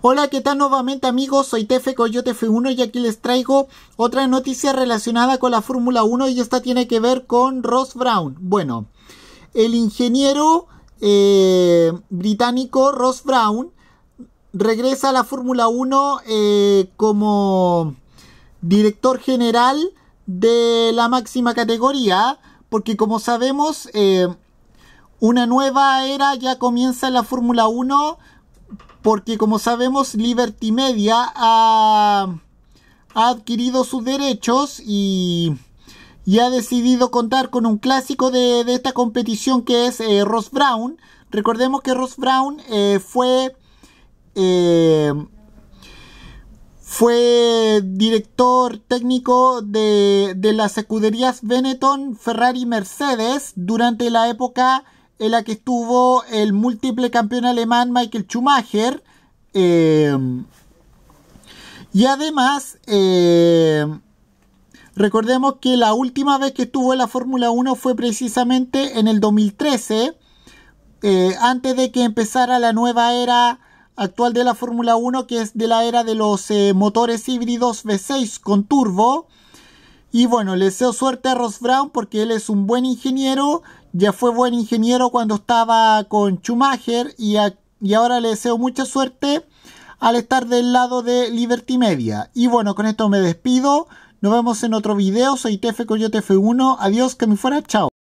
Hola, ¿qué tal nuevamente amigos? Soy Tefe Coyote F1 y aquí les traigo otra noticia relacionada con la Fórmula 1 y esta tiene que ver con Ross Brown. Bueno, el ingeniero eh, británico Ross Brown regresa a la Fórmula 1 eh, como director general de la máxima categoría, porque como sabemos, eh, una nueva era ya comienza en la Fórmula 1 porque como sabemos Liberty Media ha, adquirido sus derechos y, ha decidido contar con un clásico de, esta competición que es eh, Ross Brown. Recordemos que Ross Brown eh, fue, eh, fue director técnico de, de las escuderías Benetton, Ferrari y Mercedes durante la época en la que estuvo el múltiple campeón alemán Michael Schumacher. Em, y además, em, recordemos que la última vez que estuvo en la Fórmula 1 fue precisamente en el 2013, eh, antes de que empezara la nueva era actual de la Fórmula 1, que es de la era de los eh, motores híbridos V6 con turbo. Y bueno, le deseo suerte a Ross Brown porque él es un buen ingeniero. Ya fue buen ingeniero cuando estaba con Schumacher y, ahora le deseo mucha suerte al estar del lado de Liberty Media. Y bueno, con esto me despido. Nos vemos en otro video. Soy TF Coyote F1. Adiós, que me fuera. Chao.